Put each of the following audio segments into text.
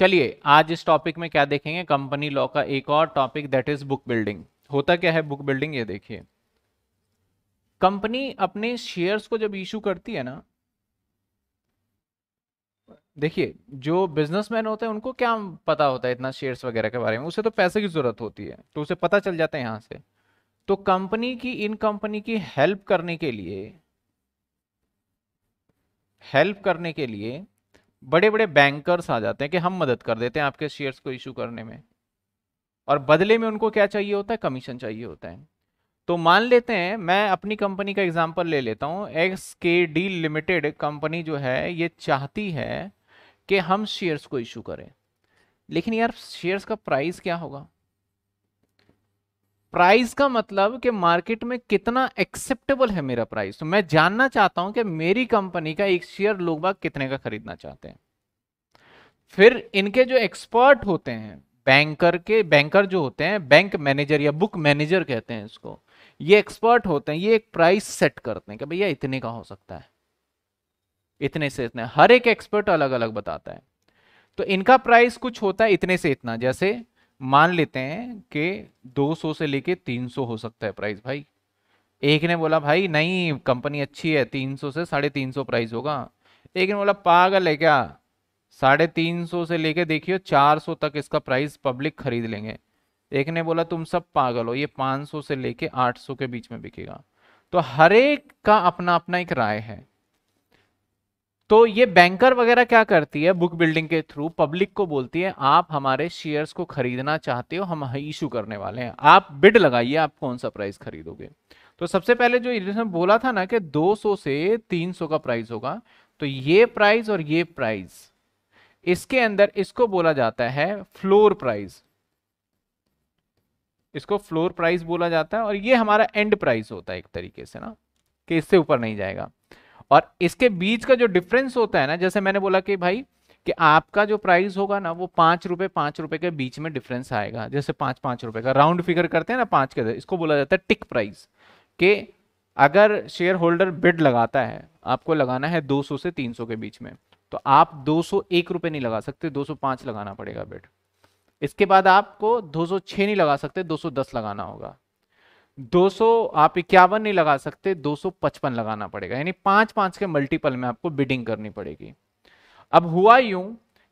चलिए आज इस टॉपिक में क्या देखेंगे कंपनी लॉ का एक और topic that is book building होता क्या है बुक बिल्डिंग ये देखिए कंपनी अपने शेयर्स को जब इशू करती है ना देखिए जो बिजनेसमैन होते हैं उनको क्या पता होता है इतना शेयर्स वगैरह के बारे में उसे तो पैसे की जरूरत होती है तो उसे पता चल जाता है यहां से तो कंपनी की इन कंपनी की हेल्प करने के लिए हेल्प करने के लिए बड़े बड़े बैंकर्स आ जाते हैं कि हम मदद कर देते हैं आपके शेयर्स को इशू करने में और बदले में उनको क्या चाहिए होता है कमीशन चाहिए होता है तो मान लेते हैं मैं अपनी कंपनी का एग्जाम्पल ले लेता हूँ एक्स के डी लिमिटेड कंपनी जो है ये चाहती है कि हम शेयर्स को इशू करें लेकिन यार शेयर्स का प्राइस क्या होगा प्राइस का मतलब कि मार्केट में कितना एक्सेप्टेबल है मेरा प्राइस तो मैं जानना चाहता हूं कि मेरी कंपनी का एक शेयर लोग बाग कितने का खरीदना चाहते हैं फिर इनके जो एक्सपर्ट होते हैं बैंकर के बैंकर जो होते हैं बैंक मैनेजर या बुक मैनेजर कहते हैं इसको ये एक्सपर्ट होते हैं ये एक प्राइस सेट करते हैं कि भैया इतने का हो सकता है इतने से इतने हर एक एक्सपर्ट अलग अलग बताता है तो इनका प्राइस कुछ होता है इतने से इतना जैसे मान लेते हैं कि 200 से लेके 300 हो सकता है प्राइस भाई एक ने बोला भाई नहीं कंपनी अच्छी है 300 से साढ़े तीन सौ प्राइस होगा एक ने बोला पागल है क्या साढ़े तीन सौ से लेके देखियो 400 तक इसका प्राइस पब्लिक खरीद लेंगे एक ने बोला तुम सब पागल हो ये 500 से लेके 800 के बीच में बिकेगा तो हर एक का अपना अपना एक राय है तो ये बैंकर वगैरह क्या करती है बुक बिल्डिंग के थ्रू पब्लिक को बोलती है आप हमारे शेयर्स को खरीदना चाहते हो हम इशू करने वाले हैं आप बिड लगाइए आप कौन सा प्राइस खरीदोगे तो सबसे पहले जो इसने बोला था ना कि 200 से 300 का प्राइस होगा तो ये प्राइस और ये प्राइस इसके अंदर इसको बोला जाता है फ्लोर प्राइस इसको फ्लोर प्राइस बोला जाता है और ये हमारा एंड प्राइस होता है एक तरीके से ना कि इससे ऊपर नहीं जाएगा और इसके बीच का जो डिफरेंस होता है ना जैसे मैंने बोला कि भाई कि आपका जो प्राइस होगा ना वो पांच रुपए पांच रुपए के बीच में डिफरेंस आएगा जैसे पांच पांच रुपए का राउंड फिगर करते हैं ना पांच के इसको बोला जाता है टिक प्राइस के अगर शेयर होल्डर बिड लगाता है आपको लगाना है 200 से 300 के बीच में तो आप दो सौ नहीं लगा सकते 205 लगाना पड़ेगा बिड इसके बाद आपको 206 नहीं लगा सकते 210 लगाना होगा 200 आप इक्यावन नहीं लगा सकते 255 लगाना पड़ेगा यानी पांच पांच के मल्टीपल में आपको बिडिंग करनी पड़ेगी अब हुआ यूं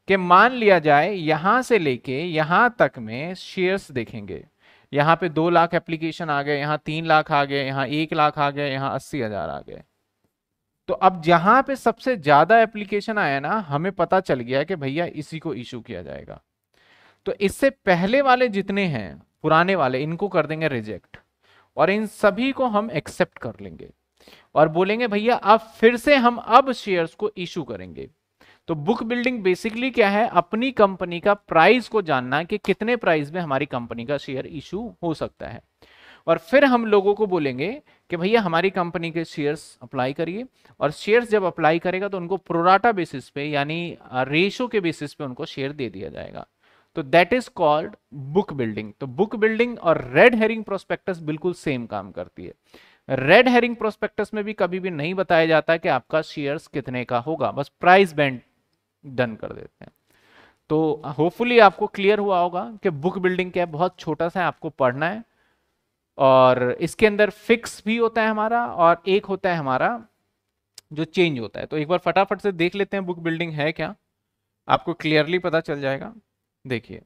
कि मान लिया जाए यहां से लेके यहां तक में शेयर्स देखेंगे यहाँ पे दो लाख एप्लीकेशन आ गए यहाँ तीन लाख आ गए यहाँ एक लाख आ गए यहाँ अस्सी हजार आ गए तो अब जहां पे सबसे ज्यादा एप्लीकेशन आया ना हमें पता चल गया कि भैया इसी को इशू किया जाएगा तो इससे पहले वाले जितने हैं पुराने वाले इनको कर देंगे रिजेक्ट और इन सभी को हम एक्सेप्ट कर लेंगे और बोलेंगे भैया अब फिर से हम अब शेयर्स को इशू करेंगे तो बुक बिल्डिंग बेसिकली क्या है अपनी कंपनी का प्राइस को जानना कि कितने प्राइस में हमारी कंपनी का शेयर इशू हो सकता है और फिर हम लोगों को बोलेंगे कि भैया हमारी कंपनी के शेयर्स अप्लाई करिए और शेयर्स जब अप्लाई करेगा तो उनको प्रोराटा बेसिस पे यानी रेशो uh, के बेसिस पे उनको शेयर दे दिया जाएगा तो that is called book building तो बुक बिल्डिंग और रेड हेरिंग प्रोस्पेक्टस बिल्कुल सेम काम करती है रेड हेरिंग प्रोस्पेक्टस में भी कभी भी नहीं बताया जाता कि आपका शेयर्स कितने का होगा बस प्राइस बैंड डन कर देते हैं तो होपफुली आपको क्लियर हुआ होगा कि बुक बिल्डिंग क्या बहुत छोटा सा आपको पढ़ना है और इसके अंदर फिक्स भी होता है हमारा और एक होता है हमारा जो चेंज होता है तो एक बार फटाफट से देख लेते हैं बुक बिल्डिंग है क्या आपको क्लियरली पता चल जाएगा देखिए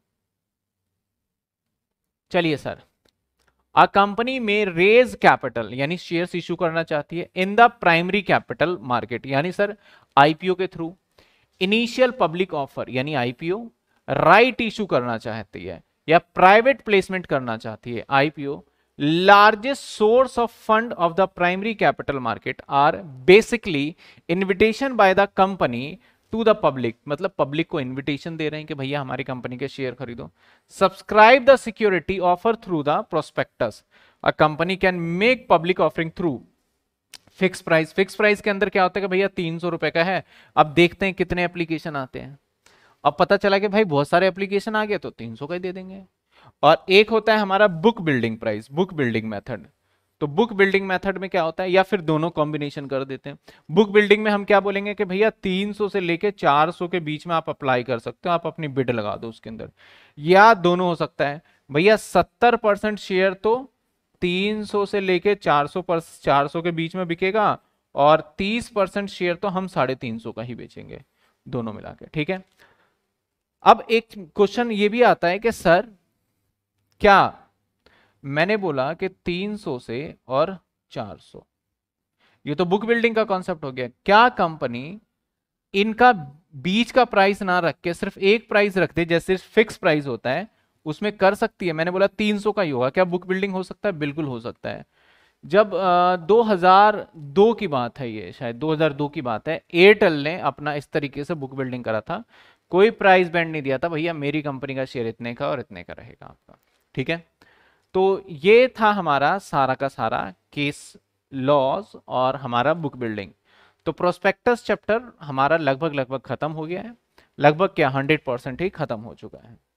चलिए सर अ कंपनी में रेज कैपिटल यानी शेयर्स इशू करना चाहती है in the primary capital market यानी सर आईपीओ के थ्रू इनिशियल पब्लिक ऑफर यानी आईपीओ राइट इशू करना चाहती है या प्राइवेट प्लेसमेंट करना चाहती है IPO largest source of fund of the primary capital market are basically invitation by the company to the public मतलब पब्लिक को इनविटेशन दे रहे हैं कि भैया हमारी कंपनी के शेयर खरीदो subscribe the security offer through the prospectus uh company can make public offering through fix price fix price के अंदर क्या होता है कि भैया तीन सौ रुपए का है अब देखते हैं कितने एप्लीकेशन आते हैं अब पता चला कि भाई बहुत सारे एप्लीकेशन आ गए तो तीन सौ का ही दे देंगे और एक होता है हमारा book building price book building method तो बुक बिल्डिंग मेथड में क्या होता है या फिर दोनों कॉम्बिनेशन कर देते हैं बुक बिल्डिंग में हम क्या बोलेंगे कि भैया 300 से लेके 400 के बीच में आप अप्लाई कर सकते हो आप अपनी बिड लगा दो उसके अंदर या दोनों हो सकता है भैया 70 परसेंट शेयर तो 300 से लेके 400 पर 400 के बीच में बिकेगा और 30 परसेंट शेयर तो हम साढ़े तीन का ही बेचेंगे दोनों मिला के ठीक है अब एक क्वेश्चन ये भी आता है कि सर क्या मैंने बोला कि 300 से और 400 ये तो बुक बिल्डिंग का कॉन्सेप्ट हो गया क्या कंपनी इनका बीच का प्राइस ना रख के सिर्फ एक प्राइस रख दे जैसे फिक्स प्राइस होता है उसमें कर सकती है मैंने बोला 300 का ही होगा क्या बुक बिल्डिंग हो सकता है बिल्कुल हो सकता है जब आ, 2002 की बात है ये शायद 2002 की बात है एयरटेल ने अपना इस तरीके से बुक बिल्डिंग करा था कोई प्राइस बैंड नहीं दिया था भैया मेरी कंपनी का शेयर इतने का और इतने का रहेगा आपका ठीक है तो ये था हमारा सारा का सारा केस लॉज और हमारा बुक बिल्डिंग तो प्रोस्पेक्टस चैप्टर हमारा लगभग लगभग ख़त्म हो गया है लगभग क्या हंड्रेड परसेंट ही ख़त्म हो चुका है